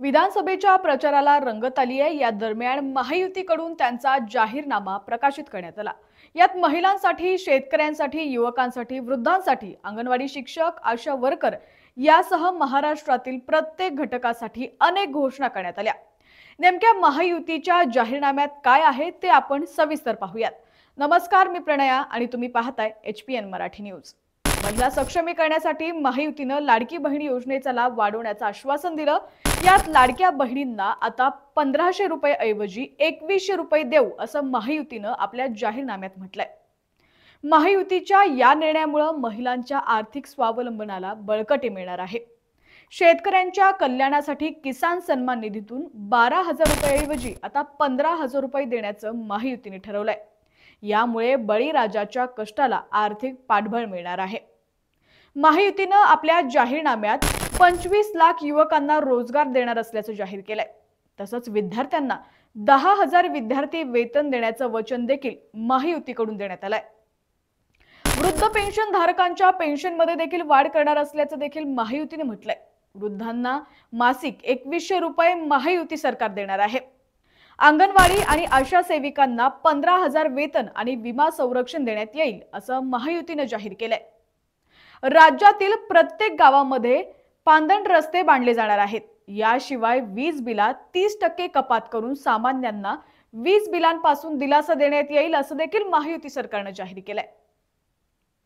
विधानसभेच्या प्रचाराला रंगत आली आहे या दरम्यान महायुतीकडून त्यांचा जाहीरनामा प्रकाशित करण्यात आला यात महिलांसाठी शेतकऱ्यांसाठी युवकांसाठी वृद्धांसाठी अंगणवाडी शिक्षक आशा वर्कर यासह महाराष्ट्रातील प्रत्येक घटकासाठी अनेक घोषणा करण्यात आल्या नेमक्या महायुतीच्या जाहीरनाम्यात काय आहे ते आपण सविस्तर पाहूयात नमस्कार मी प्रणया आणि तुम्ही पाहताय H P N Marathi news सक्षमी सक्षमीकरणासाठी महायुतीनं लाडकी बहिणी योजनेचा लाभ वाढवण्याचं आश्वासन दिलं यात लाडक्या बहिणींना आता पंधराशे रुपये ऐवजी एकवीसशे रुपये देऊ असं महायुतीनं आपल्या जाहीरनाम्यात म्हटलंय महायुतीच्या या निर्णयामुळे महिलांच्या आर्थिक स्वावलंबनाला बळकटी मिळणार आहे शेतकऱ्यांच्या कल्याणासाठी किसान सन्मान निधीतून बारा हजार रुपयाऐवजी आता पंधरा हजार रुपये देण्याचं महायुतीने ठरवलंय यामुळे बळीराजाच्या कष्टाला आर्थिक पाठबळ मिळणार आहे महायुतीनं आपल्या जाहीरनाम्यात पंचवीस लाख युवकांना रोजगार देणार असल्याचं जाहीर केलंय तसंच विद्यार्थ्यांना दहा हजार विद्यार्थी वेतन देण्याचं वचन देखील महायुतीकडून देण्यात आलंय वृद्ध पेन्शन धारकांच्या पेन्शनमध्ये देखील वाढ करणार असल्याचं देखील महायुतीने म्हटलंय वृद्धांना मासिक एकवीसशे रुपये महायुती सरकार देणार आहे अंगणवाडी आणि आशा सेविकांना पंधरा हजार वेतन आणि विमा संरक्षण देण्यात येईल असं महायुतीनं जाहीर केलंय राज्यातील प्रत्येक गावामध्ये पांदण रस्ते बांधले जाणार आहेत याशिवाय वीज बिलात तीस टक्के कपात करून सामान्यांना वीज बिलांपासून दिलासा देण्यात येईल असं देखील महायुती सरकारनं जाहीर केलंय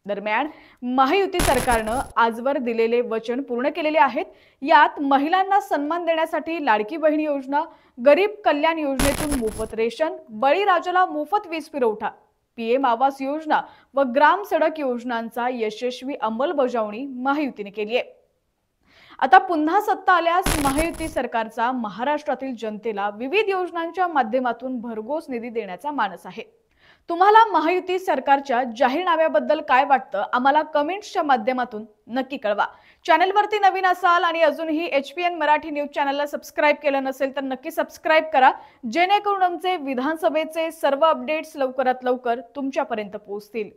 दरम्यान महायुती सरकारनं आजवर दिलेले वचन पूर्ण केलेले आहेत यात महिलांना सन्मान देण्यासाठी लाडकी बहिणी योजना गरीब कल्याण योजनेतून मोफत रेशन बळीराजाला मोफत वीज पुरवठा पीएम आवास योजना व ग्राम सडक योजनांचा यशस्वी अंमलबजावणी महायुतीने केली आहे आता पुन्हा सत्ता आल्यास महायुती सरकारचा महाराष्ट्रातील जनतेला विविध योजनांच्या माध्यमातून भरघोस निधी देण्याचा मानस आहे तुम्हाला महायुती सरकारच्या जाहीरनाम्याबद्दल काय वाटतं आम्हाला कमेंट्सच्या माध्यमातून नक्की कळवा चॅनलवरती नवीन असाल आणि अजूनही H P N Marathi news चॅनलला सबस्क्राईब केलं नसेल तर नक्की सबस्क्राईब करा जेणेकरून आमचे विधानसभेचे सर्व अपडेट्स लवकरात लवकर तुमच्यापर्यंत पोहोचतील